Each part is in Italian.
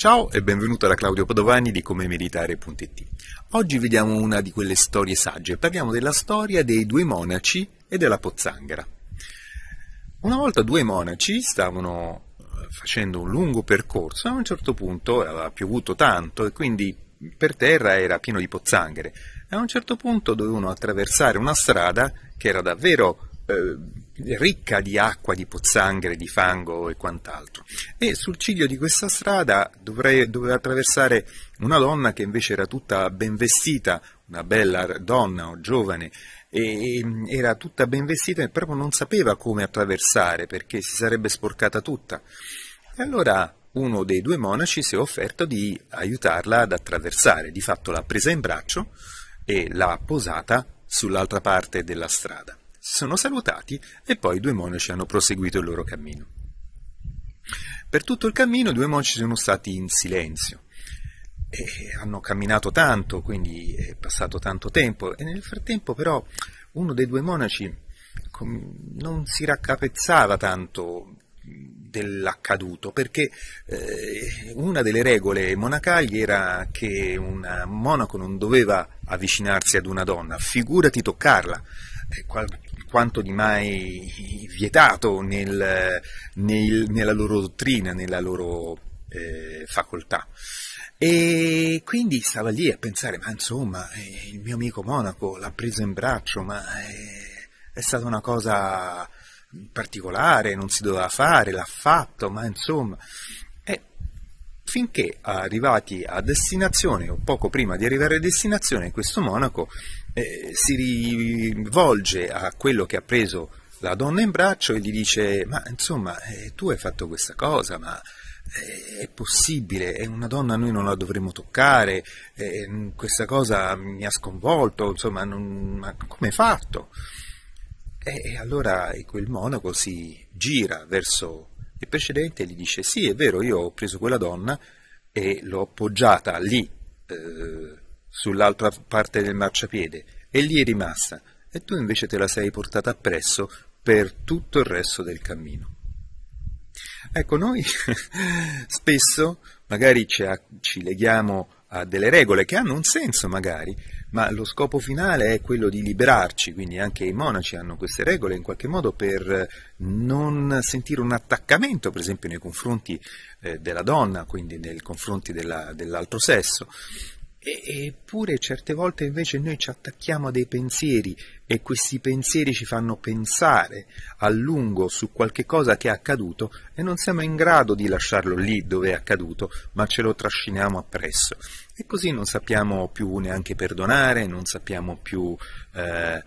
Ciao e benvenuto da Claudio Padovani di comemeditare.it. Oggi vediamo una di quelle storie sagge. Parliamo della storia dei due monaci e della pozzanghera. Una volta due monaci stavano eh, facendo un lungo percorso a un certo punto aveva piovuto tanto e quindi per terra era pieno di pozzanghere. a un certo punto dovevano attraversare una strada che era davvero eh, ricca di acqua, di pozzanghere, di fango e quant'altro. E sul ciglio di questa strada dovrei, doveva attraversare una donna che invece era tutta ben vestita, una bella donna o giovane, e era tutta ben vestita e proprio non sapeva come attraversare perché si sarebbe sporcata tutta. E allora uno dei due monaci si è offerto di aiutarla ad attraversare, di fatto l'ha presa in braccio e l'ha posata sull'altra parte della strada si sono salutati e poi i due monaci hanno proseguito il loro cammino. Per tutto il cammino i due monaci sono stati in silenzio. E hanno camminato tanto, quindi è passato tanto tempo, e nel frattempo però uno dei due monaci non si raccapezzava tanto dell'accaduto, perché eh, una delle regole monacali era che un monaco non doveva avvicinarsi ad una donna, figurati toccarla. Eh, qual- quanto di mai vietato nel, nel, nella loro dottrina, nella loro eh, facoltà. E quindi stava lì a pensare, ma insomma, eh, il mio amico monaco l'ha preso in braccio, ma è, eh, è stata una cosa particolare, non si doveva fare, l'ha fatto, ma insomma. E finché arrivati a destinazione o poco prima di arrivare a destinazione questo monaco eh, si rivolge a quello che ha preso la donna in braccio e gli dice ma insomma eh, tu hai fatto questa cosa ma eh, è possibile, è una donna, noi non la dovremmo toccare, eh, questa cosa mi ha sconvolto, insomma, non, ma come hai fatto? E, e allora quel monaco si gira verso il precedente gli dice sì è vero io ho preso quella donna e l'ho appoggiata lì eh, sull'altra parte del marciapiede e lì è rimasta e tu invece te la sei portata appresso per tutto il resto del cammino. Ecco, noi spesso magari ci, ci leghiamo a delle regole che hanno un senso magari, ma lo scopo finale è quello di liberarci, quindi anche i monaci hanno queste regole in qualche modo per eh, non sentire un attaccamento, per esempio nei confronti eh, della donna, quindi nei confronti della, dell'altro sesso. Eppure certe volte invece noi ci attacchiamo a dei pensieri e questi pensieri ci fanno pensare a lungo su qualche cosa che è accaduto e non siamo in grado di lasciarlo lì dove è accaduto, ma ce lo trasciniamo appresso. E così non sappiamo più neanche perdonare, non sappiamo più eh,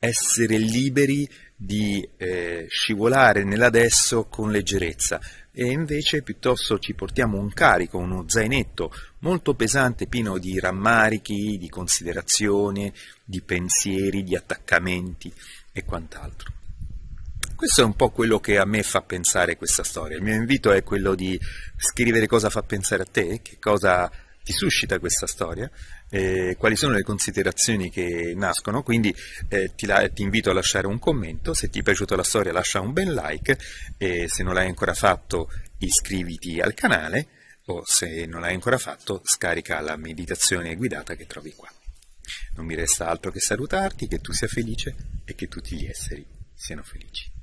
essere liberi di eh, scivolare nell'adesso con leggerezza e invece piuttosto ci portiamo un carico, uno zainetto molto pesante, pieno di rammarichi, di considerazioni, di pensieri, di attaccamenti e quant'altro. Questo è un po' quello che a me fa pensare questa storia. Il mio invito è quello di scrivere cosa fa pensare a te, che cosa ti suscita questa storia, eh, quali sono le considerazioni che nascono, quindi eh, ti, la, ti, invito a lasciare un commento, se ti è piaciuta la storia lascia un bel like e se non l'hai ancora fatto iscriviti al canale o se non l'hai ancora fatto scarica la meditazione guidata che trovi qua. Non mi resta altro che salutarti, che tu sia felice e che tutti gli esseri siano felici.